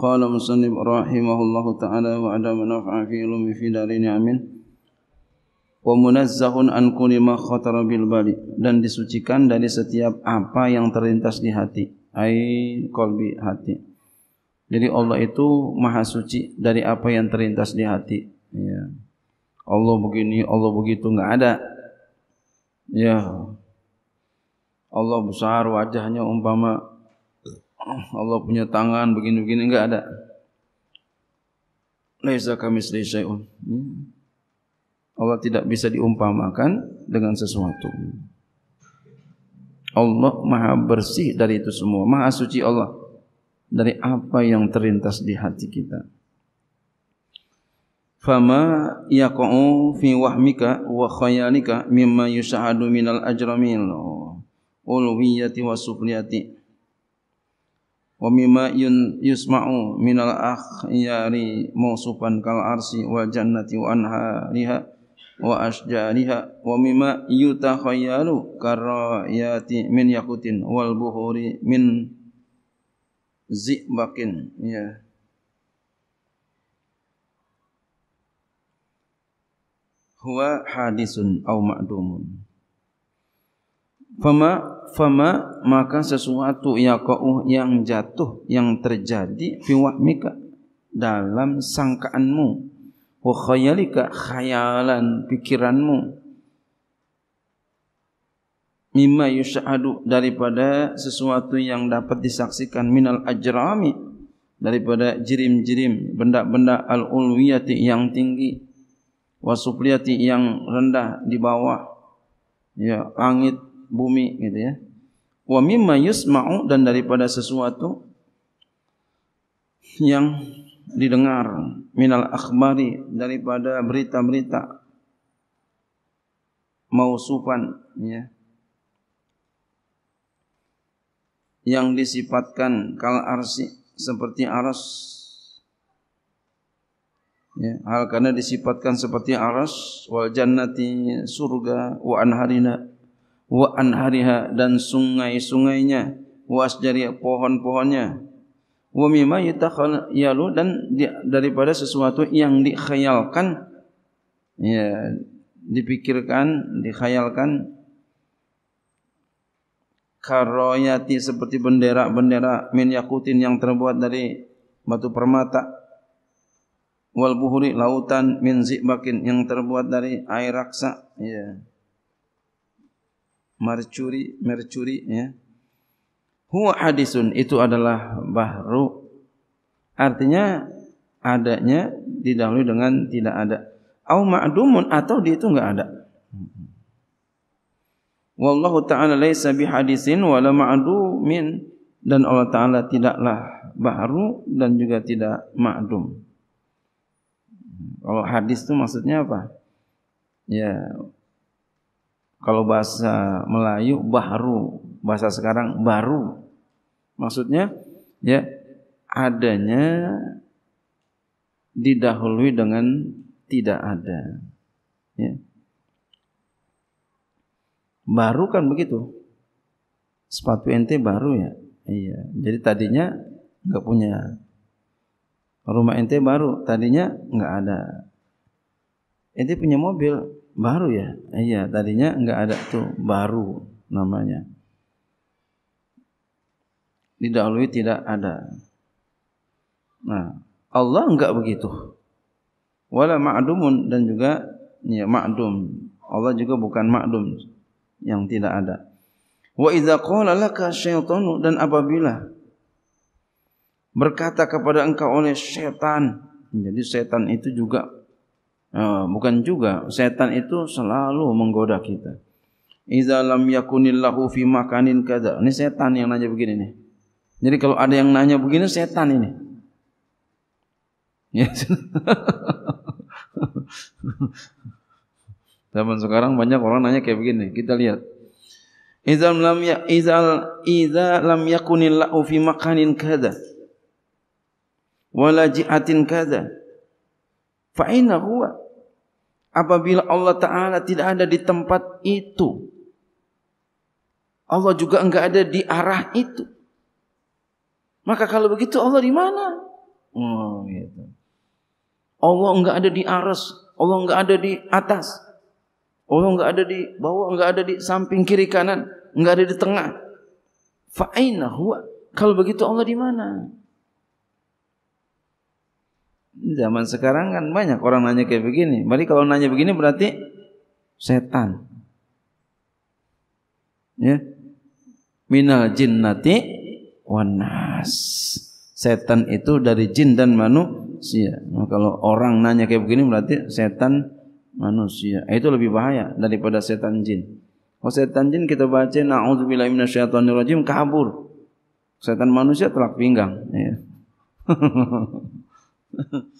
قال مصنف رحمه الله تعالى وعلى نفع في علوم في دارين آمين ومنزهun an kulli ma khatara bil bali dan disucikan dari setiap apa yang terlintas di hati ai qalbi hati jadi Allah itu maha suci dari apa yang terlintas di hati ya Allah begini Allah begitu enggak ada ya Allah besar wajahnya umpama Allah punya tangan begini-begini enggak ada. Laisa kami syai'un. Allah tidak bisa diumpamakan dengan sesuatu. Allah maha bersih dari itu semua, maha suci Allah dari apa yang terlintas di hati kita. Fama yaqa'u fi wahmika wa khayalika mimma yushahadu minal ajramil ulwiyati wa sufliyati wa mimma yusma'u minal akhyari mausufan kal arsi wa jannati wa anhariha wa asjariha wa mimma yutakhayyalu karayati min yakutin wal buhuri min zibakin ya huwa hadisun au ma'dumun Fama fama maka sesuatu yaqa'u yang jatuh yang terjadi fi wahmika dalam sangkaanmu wa khayalika khayalan pikiranmu mimma yushahadu daripada sesuatu yang dapat disaksikan minal ajrami daripada jirim-jirim benda-benda al-ulwiyati yang tinggi wasufliyati yang rendah di bawah ya langit bumi gitu ya. Wa mimma yusma'u dan daripada sesuatu yang didengar minal akhbari daripada berita-berita mausufan ya yang disifatkan kal arsi seperti aras ya, hal karena disifatkan seperti aras wal jannati surga wa anharina wa anhariha dan sungai-sungainya wa asjari pohon-pohonnya wa mimma yalu ya dan daripada sesuatu yang dikhayalkan ya dipikirkan dikhayalkan karoyati seperti bendera-bendera min yakutin yang terbuat dari batu permata wal buhuri lautan min zibakin yang terbuat dari air raksa ya yeah. mercuri mercuri ya huwa hadisun itu adalah bahru artinya adanya didahului dengan tidak ada au ma'dumun atau dia itu enggak ada wallahu ta'ala laisa bihadisin wala ma'dumin dan Allah taala tidaklah bahru dan juga tidak ma'dum kalau hadis itu maksudnya apa ya Kalau bahasa Melayu baru, bahasa sekarang baru. Maksudnya ya adanya didahului dengan tidak ada. Ya. Baru kan begitu. Sepatu NT baru ya. Iya. Jadi tadinya nggak punya. Rumah NT baru, tadinya nggak ada. Nt punya mobil, Baru ya? Iya, tadinya nggak ada tuh baru namanya. Didahului tidak ada. Nah, Allah nggak begitu. Wala ma'dumun dan juga ya ma'dum. Allah juga bukan ma'dum yang tidak ada. Wa idza qala laka syaitanu dan apabila berkata kepada engkau oleh setan. Jadi setan itu juga Eh, bukan juga, setan itu selalu menggoda kita. Iza lam yakunillahu fi makanin kada. Ini setan yang nanya begini nih. Jadi kalau ada yang nanya begini setan ini. Ya. Zaman sekarang banyak orang nanya kayak begini. Kita lihat. Iza lam ya iza iza lam yakunillahu fi makanin kada. Wala ji'atin kada. Fa'ina huwa. Apabila Allah Ta'ala tidak ada di tempat itu. Allah juga enggak ada di arah itu. Maka kalau begitu Allah di mana? Oh, gitu. Allah enggak ada di aras, Allah enggak ada di atas. Allah enggak ada di bawah, enggak ada di samping kiri kanan, enggak ada di tengah. Fa'ina huwa. Kalau begitu Allah di mana? Zaman sekarang kan banyak orang nanya kayak begini. Mari kalau nanya begini berarti setan. Ya. Minal jinnati wanas. Setan itu dari jin dan manusia. Nah, kalau orang nanya kayak begini berarti setan manusia. Eh, itu lebih bahaya daripada setan jin. Kalau setan jin kita baca na'udzubillahi minasyaitonirrajim kabur. Setan manusia telak pinggang, ya.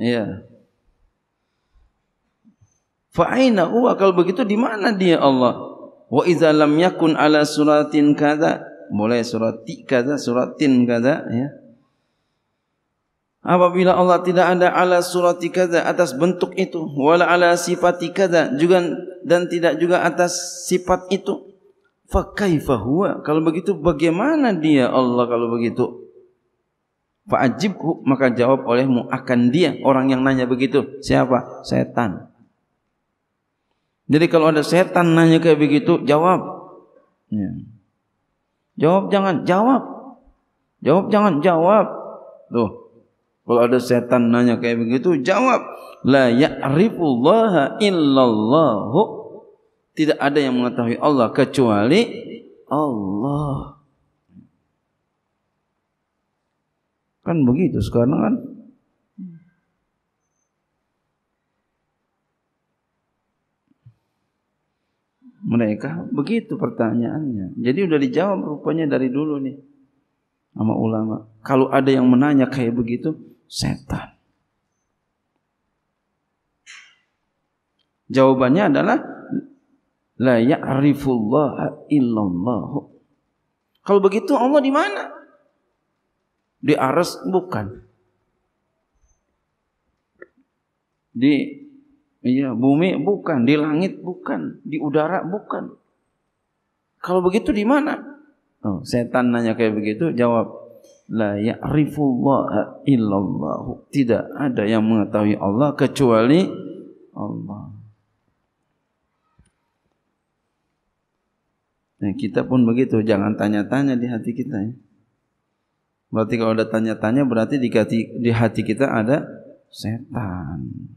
Iya. Fa'aina huwa kalau begitu di mana dia Allah? Wa idza lam yakun ala suratin kada mulai surat kada suratin kada ya. Apabila Allah tidak ada ala surati kada atas bentuk itu, wala ala sifati kada juga dan tidak juga atas sifat itu, Fakaifa huwa? Kalau begitu bagaimana dia Allah kalau begitu? Fa'ajibhu maka jawab olehmu akan dia orang yang nanya begitu. Siapa? Setan. Jadi kalau ada setan nanya kayak begitu, jawab. Ya. Jawab jangan, jawab. Jawab jangan, jawab. Tuh. Kalau ada setan nanya kayak begitu, jawab. La ya'rifullaha illallahu tidak ada yang mengetahui Allah kecuali Allah. Kan begitu sekarang kan? Mereka begitu pertanyaannya. Jadi udah dijawab rupanya dari dulu nih sama ulama. Kalau ada yang menanya kayak begitu, setan. Jawabannya adalah la ya'rifullah illallah. Kalau begitu Allah di mana? Di aras bukan. Di iya, bumi bukan, di langit bukan, di udara bukan. Kalau begitu di mana? Oh, setan nanya kayak begitu, jawab la ya'rifullah illallah. Tidak ada yang mengetahui Allah kecuali Allah. Nah, kita pun begitu, jangan tanya-tanya di hati kita ya. Berarti kalau ada tanya-tanya berarti di hati, di hati kita ada setan.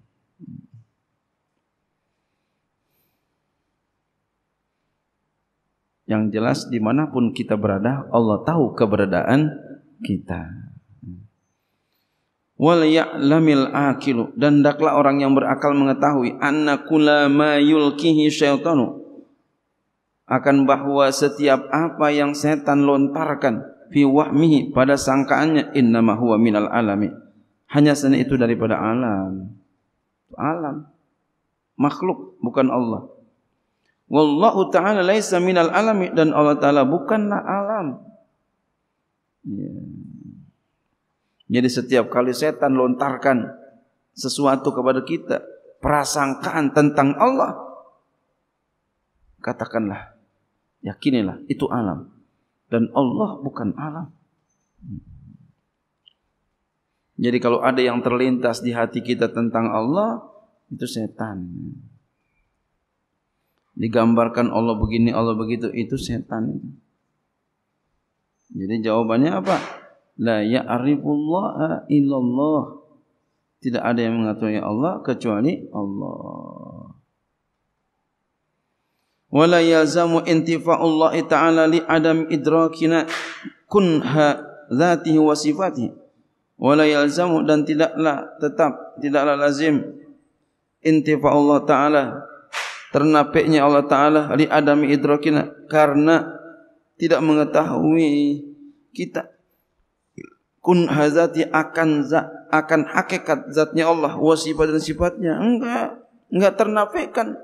Yang jelas dimanapun kita berada, Allah tahu keberadaan kita. Wal ya'lamil akilu dan daklah orang yang berakal mengetahui anna kula ma yulkihi syaitanu akan bahwa setiap apa yang setan lontarkan fi wahmihi pada sangkaannya innama huwa minal alami hanya sana itu daripada alam alam makhluk bukan Allah wallahu ta'ala laisa minal alami dan Allah ta'ala bukanlah alam ya. jadi setiap kali setan lontarkan sesuatu kepada kita prasangkaan tentang Allah katakanlah Yakinilah itu alam. Dan Allah bukan alam. Jadi kalau ada yang terlintas di hati kita tentang Allah, itu setan. Digambarkan Allah begini, Allah begitu, itu setan. Jadi jawabannya apa? La ya'rifullaha illallah. Tidak ada yang mengetahui Allah kecuali Allah wala yalzamu intifa'ullah ta'ala li adam idrakina kunha dhatihi wa sifatihi wala dan tidaklah tetap tidaklah lazim intifa Allah ta'ala ternapiknya Allah Ta'ala li Adam idrakina karena tidak mengetahui kita kun hazati akan zat akan hakikat zatnya Allah wasifat dan sifatnya enggak enggak ternafikan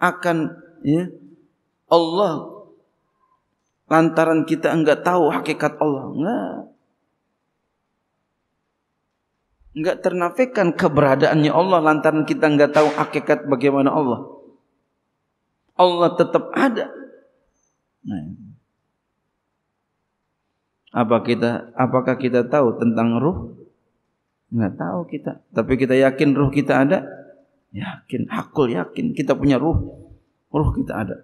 akan ya Allah lantaran kita enggak tahu hakikat Allah enggak enggak ternafekan keberadaannya Allah lantaran kita enggak tahu hakikat bagaimana Allah Allah tetap ada nah, apa kita apakah kita tahu tentang ruh enggak tahu kita tapi kita yakin ruh kita ada yakin hakul yakin kita punya ruh Ruh kita ada.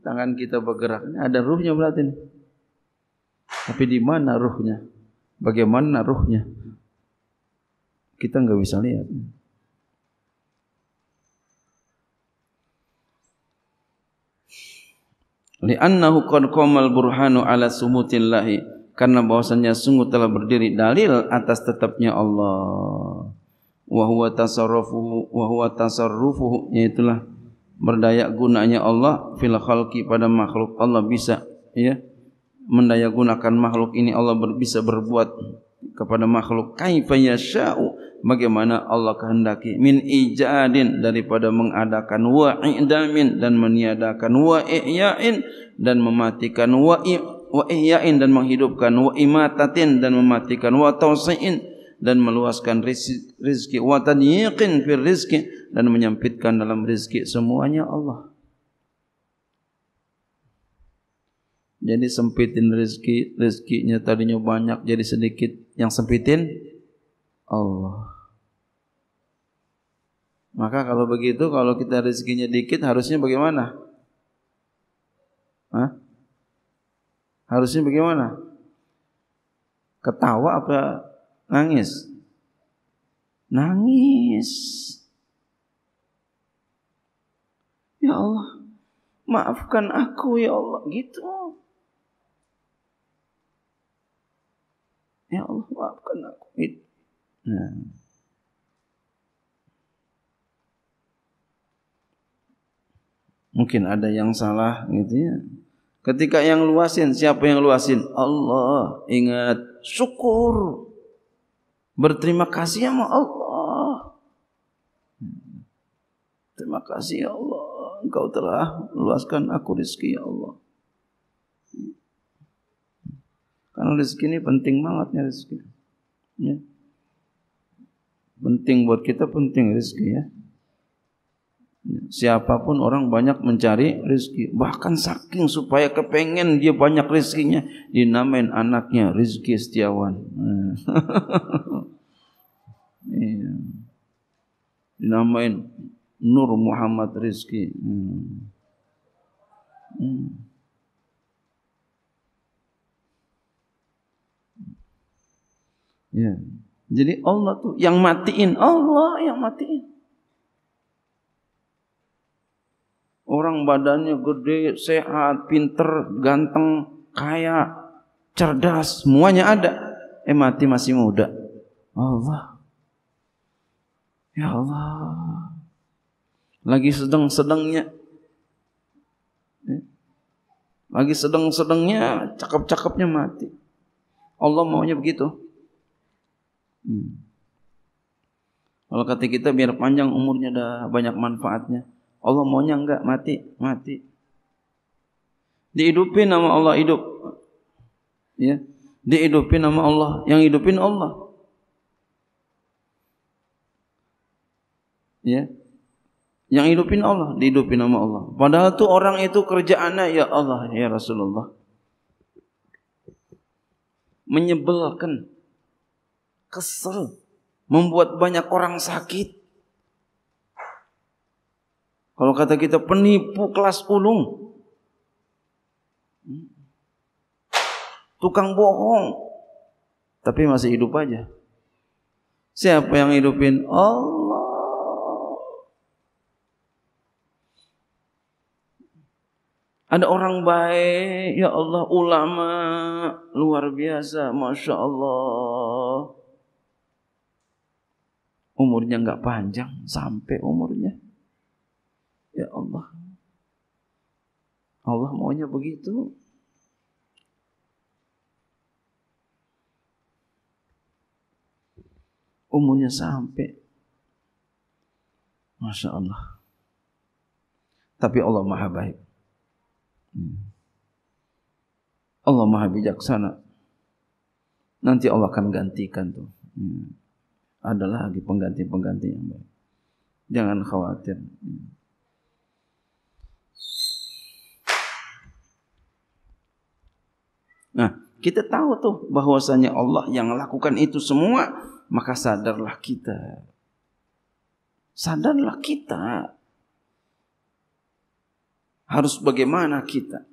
Tangan kita bergerak, ini ada ruhnya berarti ini. Tapi di mana ruhnya? Bagaimana ruhnya? Kita nggak bisa lihat. Li'annahu qad qamal burhanu ala sumutillahi karena bahwasanya sungguh telah berdiri dalil atas tetapnya Allah. wa huwa tasarrufuhu wa huwa tasarrufuhu itulah berdaya gunanya Allah fil khalqi pada makhluk Allah bisa ya mendaya gunakan makhluk ini Allah ber, bisa berbuat kepada makhluk kaifa yasha'u bagaimana Allah kehendaki min ijadin daripada mengadakan wa idamin dan meniadakan wa ihya'in dan mematikan wa wa ihya'in dan menghidupkan wa imatatin dan mematikan wa tawsi'in dan meluaskan rizki wa tadyiqin fir rizki dan menyempitkan dalam rizki semuanya Allah jadi sempitin rizki rizkinya tadinya banyak jadi sedikit yang sempitin Allah maka kalau begitu kalau kita rezekinya dikit harusnya bagaimana Hah? harusnya bagaimana ketawa apa Nangis. Nangis. Ya Allah, maafkan aku ya Allah gitu. Ya Allah, maafkan aku itu. Nah. Ya. Mungkin ada yang salah gitu ya. Ketika yang luasin, siapa yang luasin? Allah. Ingat, syukur. Berterima kasih sama Allah. Terima kasih ya Allah. Engkau telah luaskan aku rezeki ya Allah. Karena rezeki ini penting banget ya rezeki. Ya. Penting buat kita penting rezeki ya. ya siapapun orang banyak mencari rezeki, bahkan saking supaya kepengen dia banyak rezekinya, dinamain anaknya rezeki setiawan. Hmm. Iya. Dinamain Nur Muhammad Rizki. Hmm. Hmm. Ya. Jadi Allah tuh yang matiin, Allah yang matiin. Orang badannya gede, sehat, pinter, ganteng, kaya, cerdas, semuanya ada. Eh mati masih muda. Allah. Ya Allah. Lagi sedang-sedangnya. Lagi sedang-sedangnya, cakep-cakepnya mati. Allah maunya begitu. Hmm. Kalau kata kita biar panjang umurnya ada banyak manfaatnya. Allah maunya enggak mati, mati. Dihidupin nama Allah hidup. Ya. Dihidupin nama Allah, yang hidupin Allah. Ya. Yang hidupin Allah, dihidupin nama Allah. Padahal tuh orang itu kerjaannya ya Allah, ya Rasulullah. Menyebelkan. Kesel. Membuat banyak orang sakit. Kalau kata kita penipu kelas ulung. Hmm. Tukang bohong. Tapi masih hidup aja. Siapa yang hidupin? Allah. Ada orang baik, ya Allah, ulama luar biasa, masya Allah. Umurnya nggak panjang, sampai umurnya. Ya Allah, Allah maunya begitu. Umurnya sampai, masya Allah. Tapi Allah maha baik. Hmm. Allah Maha Bijaksana. Nanti Allah akan gantikan tuh. Adalah hmm. Ada lagi pengganti-pengganti yang baik. Jangan khawatir. Hmm. Nah, kita tahu tuh bahwasanya Allah yang lakukan itu semua, maka sadarlah kita. Sadarlah kita harus bagaimana kita?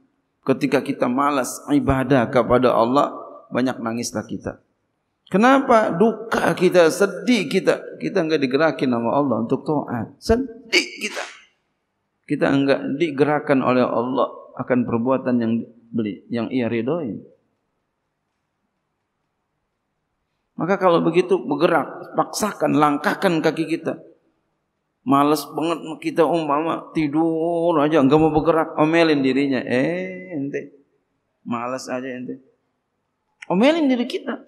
Ketika kita malas ibadah kepada Allah, banyak nangislah kita. Kenapa duka kita, sedih kita? Kita enggak digerakin sama Allah untuk taat. Sedih kita. Kita enggak digerakkan oleh Allah akan perbuatan yang beli, yang ia ridhoi. Maka kalau begitu bergerak, paksakan, langkahkan kaki kita. Males banget kita umpama tidur aja enggak mau bergerak, omelin dirinya. Eh, ente males aja ente. Omelin diri kita.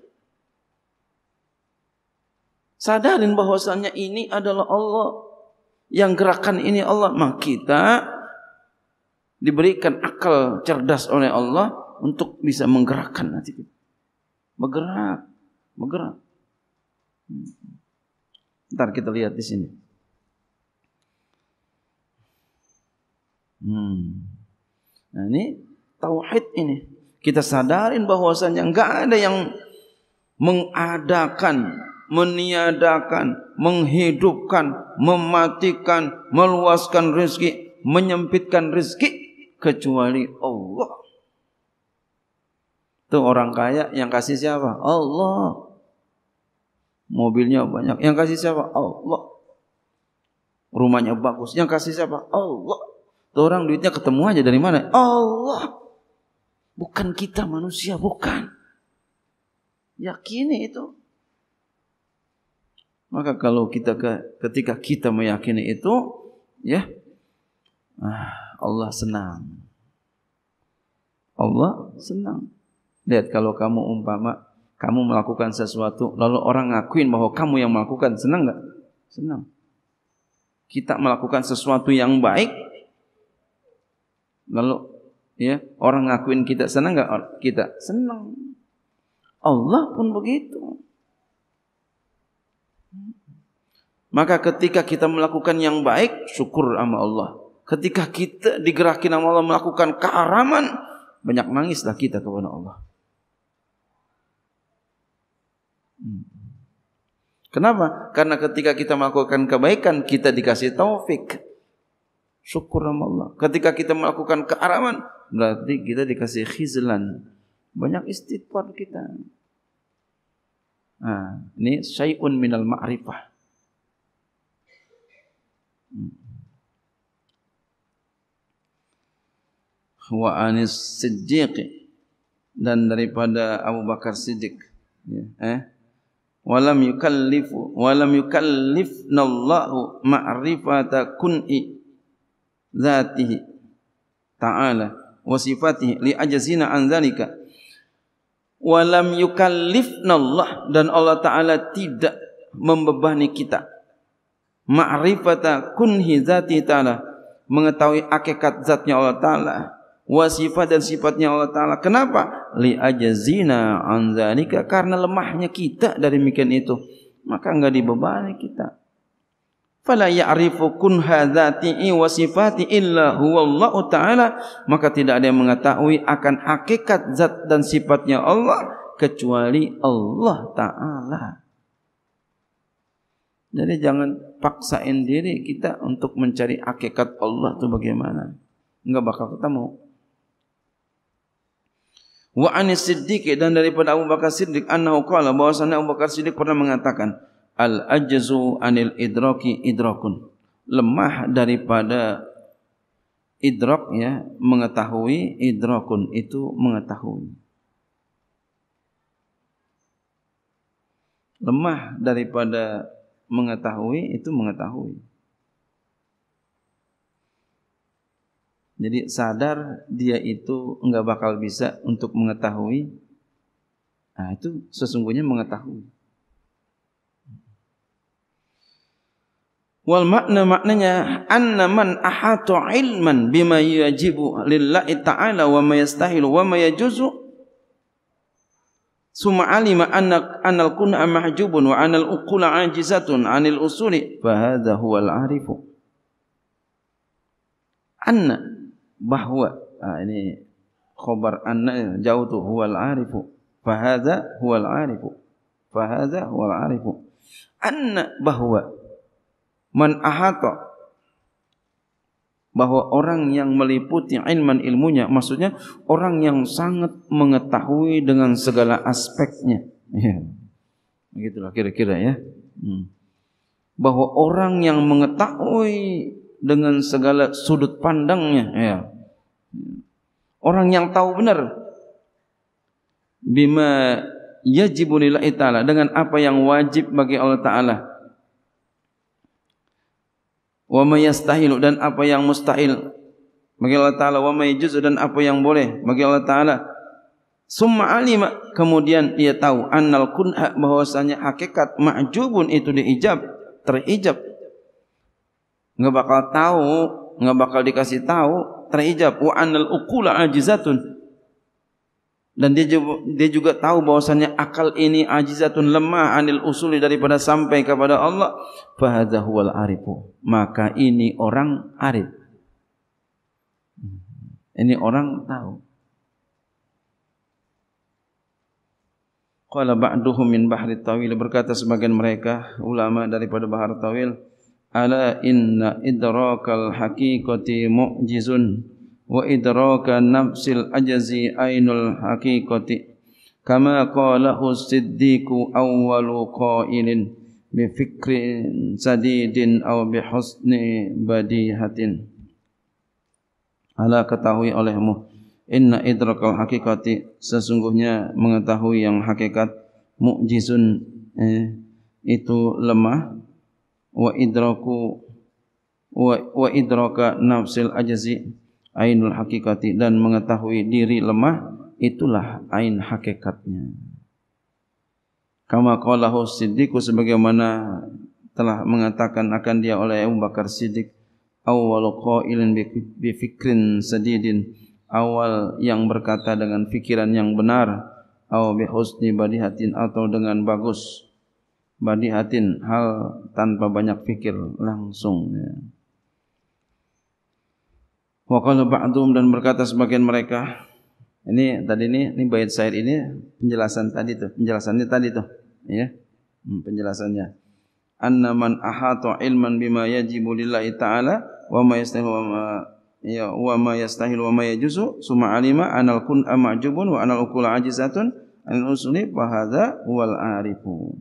Sadarin bahwasannya ini adalah Allah yang gerakan ini Allah. Maka kita diberikan akal cerdas oleh Allah untuk bisa menggerakkan hati kita. Bergerak, bergerak. Hmm. Ntar kita lihat di sini. Hmm. Nah, ini tauhid ini. Kita sadarin bahwasannya enggak ada yang mengadakan, meniadakan, menghidupkan, mematikan, meluaskan rezeki, menyempitkan rezeki kecuali Allah. Itu orang kaya yang kasih siapa? Allah. Mobilnya banyak. Yang kasih siapa? Allah. Rumahnya bagus. Yang kasih siapa? Allah. Tuh orang duitnya ketemu aja dari mana? Allah. Bukan kita manusia, bukan. Yakini itu. Maka kalau kita ketika kita meyakini itu, ya ah, Allah senang. Allah senang. Lihat kalau kamu umpama kamu melakukan sesuatu lalu orang ngakuin bahwa kamu yang melakukan, senang nggak? Senang. Kita melakukan sesuatu yang baik, Lalu ya, orang ngakuin kita senang enggak? Kita senang. Allah pun begitu. Maka ketika kita melakukan yang baik, syukur sama Allah. Ketika kita digerakin sama Allah melakukan kearaman, banyak nangislah kita kepada Allah. Hmm. Kenapa? Karena ketika kita melakukan kebaikan, kita dikasih taufik. Syukur sama Allah. Ketika kita melakukan kearaman, berarti kita dikasih khizlan. Banyak istighfar kita. Nah, ini syai'un minal ma'rifah. Wa anis siddiqi. Dan daripada Abu Bakar Siddiq. Ya. Eh? Walam yukallifu. Walam yukallifnallahu ma'rifata kun'i Zatih ta'ala wasifatih li aja zina anzalika. walam yukallifna Allah dan Allah Ta'ala tidak membebani kita ma'rifata kunhi zati ta'ala mengetahui akikat zatnya Allah Ta'ala wasifat dan sifatnya Allah Ta'ala kenapa? li zina anzalika karena lemahnya kita dari mikian itu maka enggak dibebani kita fala ya'rifu kunha dzati wa sifati illa huwa Allah taala maka tidak ada yang mengetahui akan hakikat zat dan sifatnya Allah kecuali Allah taala jadi jangan paksain diri kita untuk mencari hakikat Allah itu bagaimana enggak bakal ketemu wa anis siddiq dan daripada Abu Bakar Siddiq annahu qala bahwasanya Abu Bakar Siddiq pernah mengatakan al ajzu anil idroki idrokun lemah daripada idrok ya mengetahui idrokun itu mengetahui lemah daripada mengetahui itu mengetahui Jadi sadar dia itu enggak bakal bisa untuk mengetahui. Nah, itu sesungguhnya mengetahui. Wal makna maknanya anna man ahatu ilman bima yajibu lillahi ta'ala wa ma yastahil wa ma yajuzu summa alima anna anal kunna mahjubun wa anal uqula ajizatun anil usuli fa hadha huwa al arifu anna bahwa ah, ini khabar anna jauh tu huwa al arifu fa hadha huwa al arifu fa hadha huwa al arifu anna bahwa man ahata bahwa orang yang meliputi ilman ilmunya maksudnya orang yang sangat mengetahui dengan segala aspeknya iya. begitulah kira-kira ya hmm. bahwa orang yang mengetahui dengan segala sudut pandangnya ya orang yang tahu benar bima yajibu taala dengan apa yang wajib bagi Allah taala wa ma yastahil dan apa yang mustahil bagi Allah taala wa ma yajuz dan apa yang boleh bagi Allah taala summa alima kemudian dia tahu annal kunha bahwasanya hakikat ma'jubun itu diijab terijab enggak bakal tahu enggak bakal dikasih tahu terijab wa annal uqula ajizatun dan dia juga, dia juga tahu bahwasanya akal ini ajizatun lemah anil usuli daripada sampai kepada Allah fahadha huwal arifu maka ini orang arif ini orang tahu qala ba'duhum min bahri tawil berkata sebagian mereka ulama daripada bahar tawil ala inna idrakal haqiqati mu'jizun wa idraka nafsil ajazi ainul haqiqati kama qalahu siddiqu awwalu qailin bi fikrin sadidin aw bi husni badihatin ala ketahui olehmu inna idrakal hakikati sesungguhnya mengetahui yang hakikat mukjizun eh, itu lemah wa idraku wa, wa idraka nafsil ajazi ainul hakikati dan mengetahui diri lemah itulah ain hakikatnya kama qalahu siddiqu sebagaimana telah mengatakan akan dia oleh Abu Bakar Siddiq awwalu qailin bi fikrin sadidin awal yang berkata dengan fikiran yang benar aw bi husni badihatin atau dengan bagus badihatin hal tanpa banyak fikir langsung ya. Wa qala ba'dhum dan berkata sebagian mereka ini tadi ini ini bait syair ini penjelasan tadi tuh, penjelasannya tadi tuh, ya. Hmm, penjelasannya. Anna man ahata ilman bima yajibu lillahi ta'ala wa ma yastahilu wa ma ya wa ma yastahilu wa ma yajuzu summa alima anal kun amajubun wa anal ukula ajizatun anil usuli fa hadza wal arifu.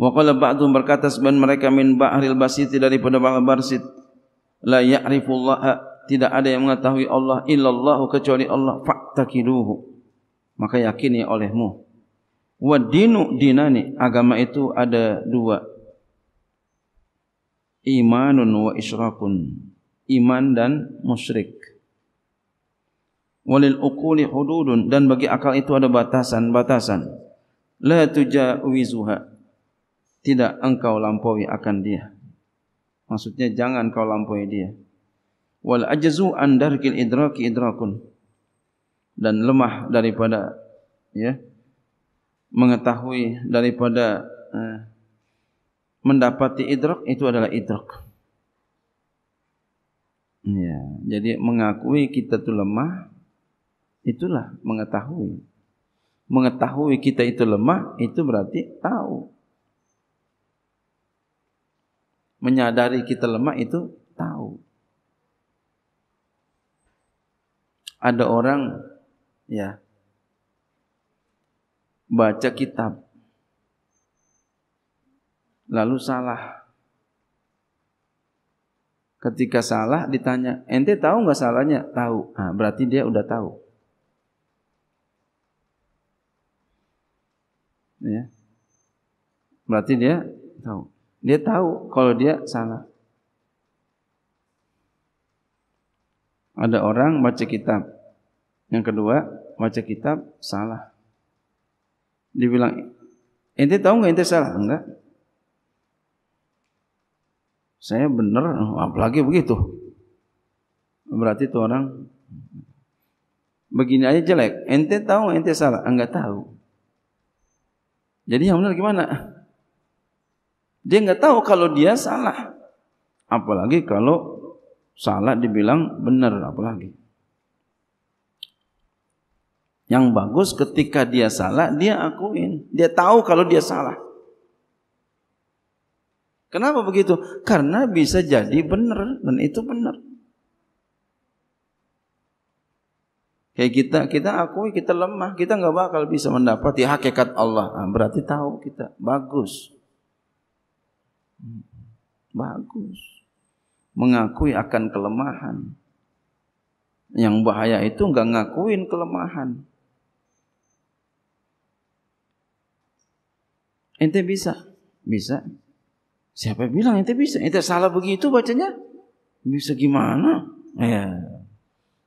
Wa qala ba'dhum berkata sebagian mereka min ba'ril basiti daripada bahar basit la ya'rifullah tidak ada yang mengetahui Allah illallahu kecuali Allah fattakiduhu maka yakini olehmu wa dinu dinani agama itu ada dua imanun wa isyrakun iman dan musyrik walil uquli hududun dan bagi akal itu ada batasan-batasan la tujawizuha tidak engkau lampaui akan dia Maksudnya jangan kau lampaui dia. Wal ajzu an darkil idraki idrakun. Dan lemah daripada ya mengetahui daripada eh, mendapati idrak itu adalah idrak. Ya, jadi mengakui kita itu lemah itulah mengetahui. Mengetahui kita itu lemah itu berarti tahu menyadari kita lemah itu tahu. Ada orang ya baca kitab lalu salah. Ketika salah ditanya, ente tahu nggak salahnya? Tahu. Nah, berarti dia udah tahu. Ya. Berarti dia tahu. Dia tahu kalau dia salah. Ada orang baca kitab. Yang kedua, baca kitab salah. Dibilang, ente tahu nggak ente salah? Enggak. Saya benar, apalagi begitu. Berarti itu orang begini aja jelek. Ente tahu ente salah? Enggak tahu. Jadi yang benar gimana? Dia nggak tahu kalau dia salah. Apalagi kalau salah dibilang benar apalagi. Yang bagus ketika dia salah dia akuin. Dia tahu kalau dia salah. Kenapa begitu? Karena bisa jadi benar dan itu benar. Kayak kita, kita akui kita lemah, kita nggak bakal bisa mendapati hakikat Allah. Nah, berarti tahu kita bagus. Bagus. Mengakui akan kelemahan. Yang bahaya itu enggak ngakuin kelemahan. Ente bisa? Bisa. Siapa bilang ente bisa? Ente salah begitu bacanya? Bisa gimana? Ya.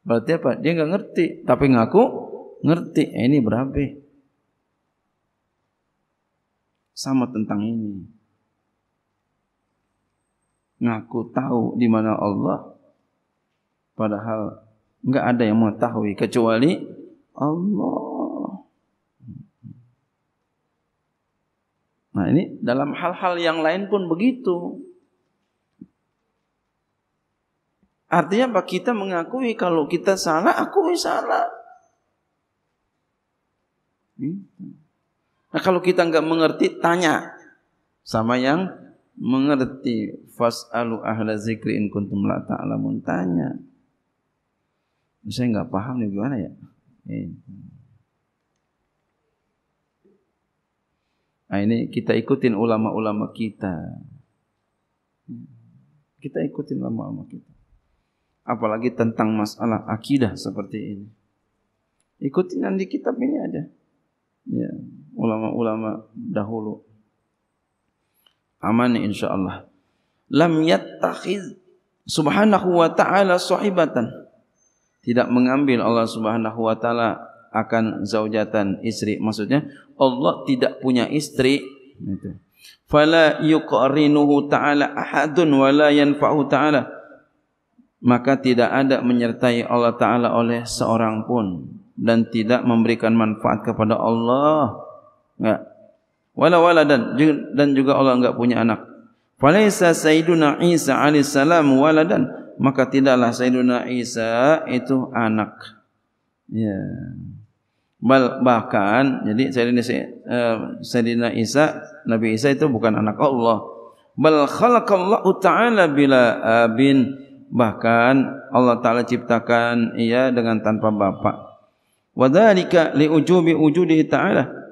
Berarti apa? Dia nggak ngerti, tapi ngaku ngerti. Eh, ini berapa? Sama tentang ini ngaku tahu di mana Allah padahal enggak ada yang mengetahui kecuali Allah. Nah, ini dalam hal-hal yang lain pun begitu. Artinya apa? Kita mengakui kalau kita salah, akui salah. Gitu. Nah, kalau kita enggak mengerti, tanya sama yang mengerti fasalu ahla zikri in kuntum la ta'lamun tanya saya nggak paham nih gimana ya ini. Iya. Nah, ini kita ikutin ulama-ulama kita. Kita ikutin ulama-ulama kita. Apalagi tentang masalah akidah seperti ini. Ikutin yang di kitab ini aja. Ya, ulama-ulama dahulu. aman insyaallah lam yattakhiz subhanahu wa ta'ala sahibatan tidak mengambil Allah subhanahu wa ta'ala akan zaujatan istri maksudnya Allah tidak punya istri itu fala yuqrinuhu ta'ala ahadun wala yanfa'u ta'ala maka tidak ada menyertai Allah taala oleh seorang pun dan tidak memberikan manfaat kepada Allah enggak wala waladan dan juga Allah enggak punya anak. Falaisa Sayyiduna Isa alaihissalam waladan maka tidaklah Sayyiduna Isa itu anak. Ya. Bal, bahkan jadi Sayyidina, uh, Sayyidina Isa Nabi Isa itu bukan anak Allah. Bal khalaqallahu ta'ala bila abin bahkan Allah taala ciptakan ia dengan tanpa bapa. Wa dzalika li ujubi wujudihi ta'ala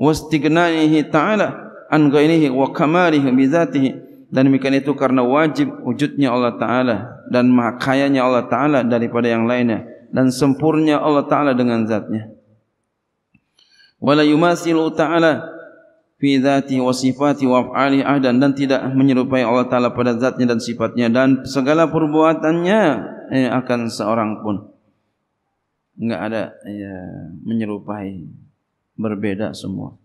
wastighna'ihi ta'ala an ghainihi wa kamalihi bi dzatihi dan demikian itu karena wajib wujudnya Allah taala dan maha kayanya Allah taala daripada yang lainnya dan sempurna Allah taala dengan zatnya wala yumasilu ta'ala fi dzati wa sifati wa af'ali ahdan dan tidak menyerupai Allah taala pada zatnya dan sifatnya dan segala perbuatannya eh, akan seorang pun enggak ada ya menyerupai berbeda semua.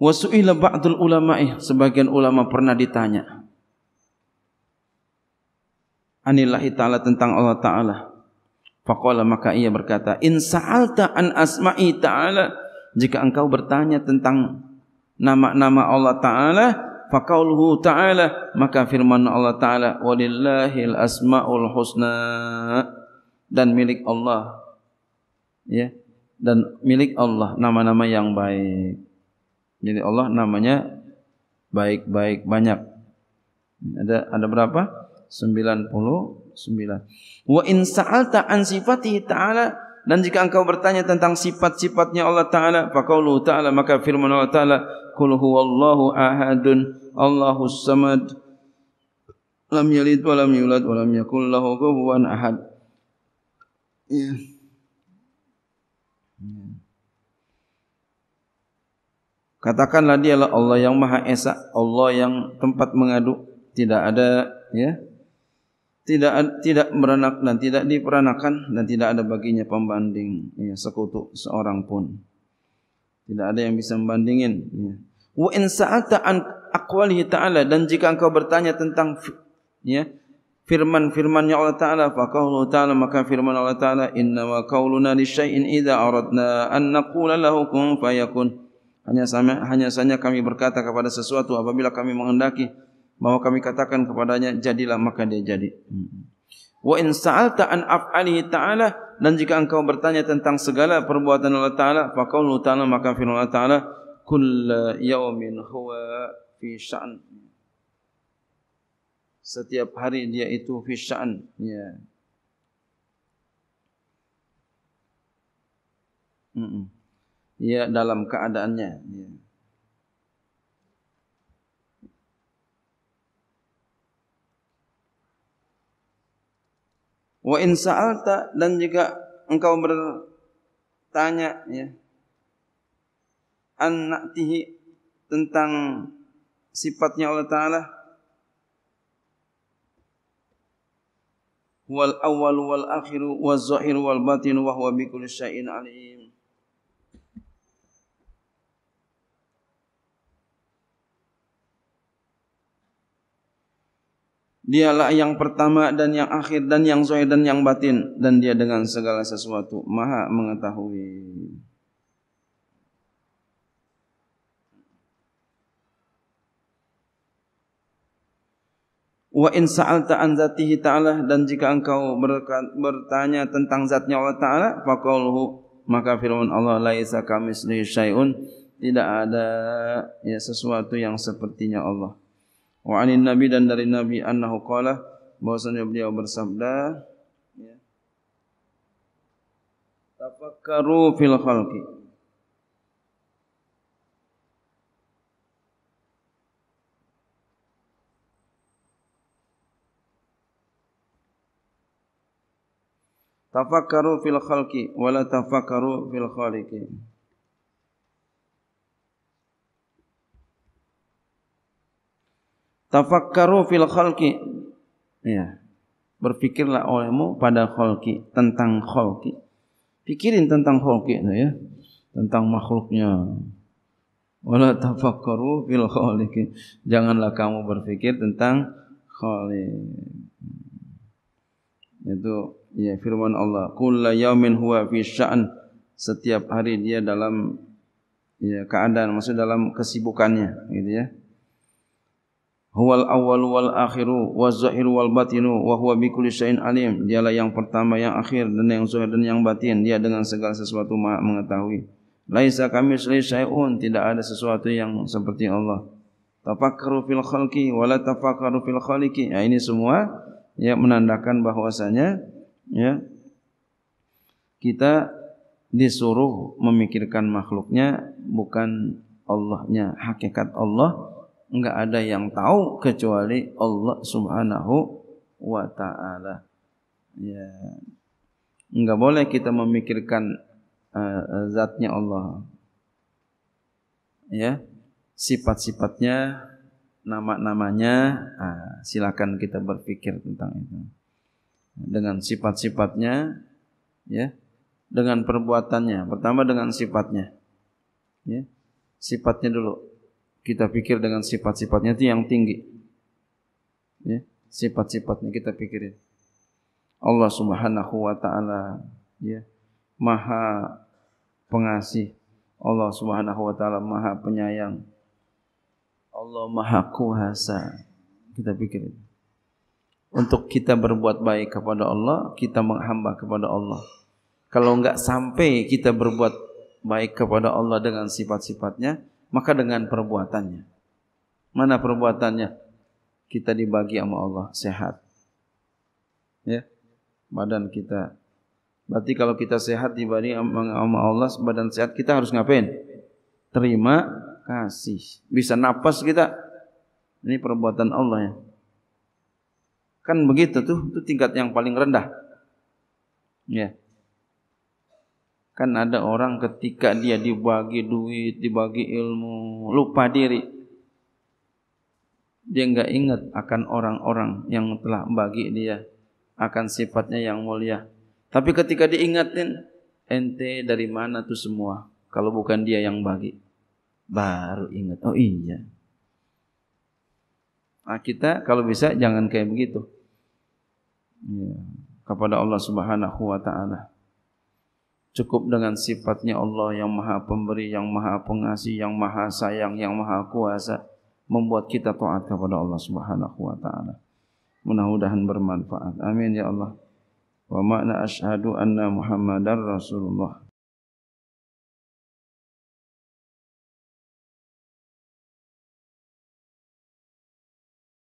Wasu'ila ba'dul ulama'i sebagian ulama pernah ditanya Anillahi ta'ala tentang Allah ta'ala Faqala maka ia berkata In sa'alta an asma'i ta'ala Jika engkau bertanya tentang nama-nama Allah ta'ala Faqauluhu ta'ala Maka firman Allah ta'ala Walillahil asma'ul husna Dan milik Allah Ya dan milik Allah nama-nama yang baik. Jadi Allah namanya baik-baik banyak. Ada ada berapa? 99. Wa in sa'alta an sifatihi ta'ala dan jika engkau bertanya tentang sifat-sifatnya Allah Ta'ala, faqaulu Ta'ala, maka firman Allah Ta'ala, Qul huwallahu ahadun, Allahu samad, lam yalid walam yulad walam lam yakul lahu kufuwan ahad. Yeah. Ya. Katakanlah dialah Allah yang Maha Esa, Allah yang tempat mengadu, tidak ada ya. Tidak tidak beranak dan tidak diperanakan dan tidak ada baginya pembanding ya, sekutu seorang pun. Tidak ada yang bisa membandingin ya. Wa in sa'ata an aqwalihi ta'ala dan jika engkau bertanya tentang ya firman-firmannya Allah Ta'ala faqaulu Ta'ala maka firman Allah Ta'ala innama qauluna li syai'in idza aradna an naqula lahu kun fayakun hanya sama, hanya saja kami berkata kepada sesuatu apabila kami menghendaki bahwa kami katakan kepadanya jadilah maka dia jadi hmm. wa in sa'alta an af'alihi ta'ala dan jika engkau bertanya tentang segala perbuatan Allah Ta'ala faqaulu Ta'ala maka firman Allah Ta'ala kull yaumin huwa fi sya'n setiap hari dia itu fi ya Mm-mm. ya dalam keadaannya ya Wa in sa'alta dan jika engkau bertanya ya an tentang sifatnya Allah Ta'ala huwal awal wal akhiru wal zahir wal batin wa huwa bi kulli syai'in alim Dialah yang pertama dan yang akhir dan yang zahir dan yang batin dan dia dengan segala sesuatu maha mengetahui. Wa in sa'alta an zatihi ta'ala dan jika engkau bertanya tentang zatnya Allah Ta'ala faqalhu maka firman Allah laisa kamislihi syai'un tidak ada ya sesuatu yang sepertinya Allah. Wa anin nabi dan dari nabi annahu qala bahwasanya beliau bersabda ya Tafakkaru fil khalqi tafakkaru fil khalqi wala tafakkaru fil khaliqi tafakkaru fil khalqi ya berpikirlah olehmu pada khalqi tentang khalqi pikirin tentang khalqi itu ya tentang makhluknya wala tafakkaru fil khaliqi janganlah kamu berpikir tentang khaliq itu ya firman Allah kullu yaumin huwa fi sya'n setiap hari dia dalam ya keadaan maksud dalam kesibukannya gitu ya huwal awwal wal akhiru waz zahir wal batinu wa huwa bi kulli syai'in alim dialah yang pertama yang akhir dan yang zahir dan yang batin dia dengan segala sesuatu maha mengetahui laisa kami syai'un tidak ada sesuatu yang seperti Allah tafakkaru fil khalqi wala tafakkaru fil khaliqi ya ini semua ya menandakan bahwasanya ya kita disuruh memikirkan makhluknya bukan Allahnya hakikat Allah enggak ada yang tahu kecuali Allah Subhanahu wa taala ya enggak boleh kita memikirkan uh, zatnya Allah ya sifat-sifatnya nama-namanya uh, silakan kita berpikir tentang itu dengan sifat-sifatnya ya dengan perbuatannya pertama dengan sifatnya ya sifatnya dulu kita pikir dengan sifat-sifatnya itu yang tinggi ya sifat-sifatnya kita pikirin Allah Subhanahu wa taala ya Maha pengasih Allah Subhanahu wa taala Maha penyayang Allah Maha kuasa kita pikirin untuk kita berbuat baik kepada Allah, kita menghamba kepada Allah. Kalau enggak sampai kita berbuat baik kepada Allah dengan sifat-sifatnya, maka dengan perbuatannya. Mana perbuatannya? Kita dibagi sama Allah sehat. Ya. Badan kita. Berarti kalau kita sehat dibagi sama Allah, badan sehat kita harus ngapain? Terima kasih. Bisa napas kita. Ini perbuatan Allah ya. Kan begitu tuh, itu tingkat yang paling rendah. Ya. Kan ada orang ketika dia dibagi duit, dibagi ilmu, lupa diri. Dia enggak ingat akan orang-orang yang telah bagi dia, akan sifatnya yang mulia. Tapi ketika diingatin, ente dari mana tuh semua? Kalau bukan dia yang bagi. Baru ingat, oh iya. Nah, kita kalau bisa jangan kayak begitu. ya, kepada Allah Subhanahu wa taala. Cukup dengan sifatnya Allah yang Maha Pemberi, yang Maha Pengasih, yang Maha Sayang, yang Maha Kuasa membuat kita taat kepada Allah Subhanahu wa taala. Mudah-mudahan bermanfaat. Amin ya Allah. Wa ma'na asyhadu anna Muhammadar Rasulullah.